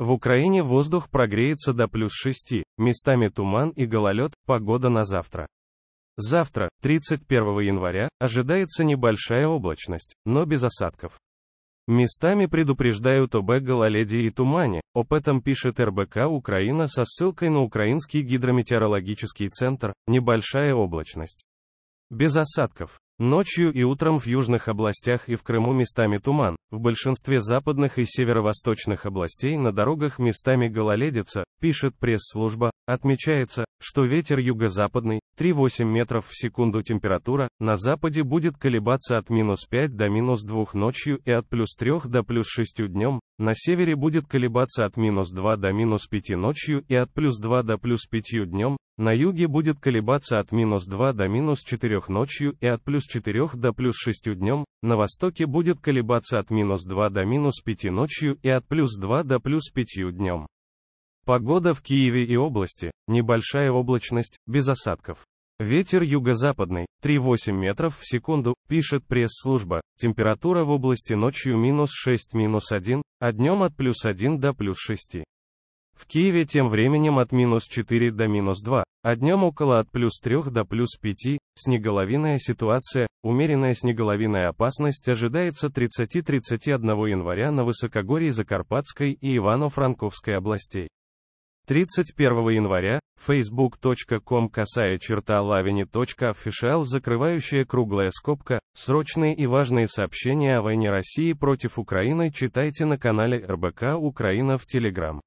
В Украине воздух прогреется до плюс 6, местами туман и гололед, погода на завтра. Завтра, 31 января, ожидается небольшая облачность, но без осадков. Местами предупреждают об гололеде и тумане, об этом пишет РБК Украина со ссылкой на Украинский гидрометеорологический центр, небольшая облачность. Без осадков. Ночью и утром в южных областях и в Крыму местами туман, в большинстве западных и северо-восточных областей на дорогах местами гололедица, пишет пресс-служба, отмечается, что ветер юго-западный, 3-8 метров в секунду температура, на западе будет колебаться от минус 5 до минус 2 ночью и от плюс 3 до плюс 6 днем, на севере будет колебаться от минус 2 до минус 5 ночью и от плюс 2 до плюс 5 днем, на юге будет колебаться от минус 2 до минус 4 ночью и от плюс 4 до плюс 6 днем, на востоке будет колебаться от минус 2 до минус 5 ночью и от плюс 2 до плюс 5 днем. Погода в Киеве и области, небольшая облачность, без осадков. Ветер юго-западный, 3,8 метров в секунду, пишет пресс-служба. Температура в области ночью минус 6 минус 1, а днем от плюс 1 до плюс 6. В Киеве тем временем от минус 4 до минус 2, а днем около от плюс 3 до плюс 5, снеголовиная ситуация, умеренная снеголовиная опасность ожидается 30-31 января на высокогорье Закарпатской и Ивано-Франковской областей. 31 января, facebook.com касая черта лавини.official закрывающая круглая скобка, срочные и важные сообщения о войне России против Украины читайте на канале РБК Украина в Телеграм.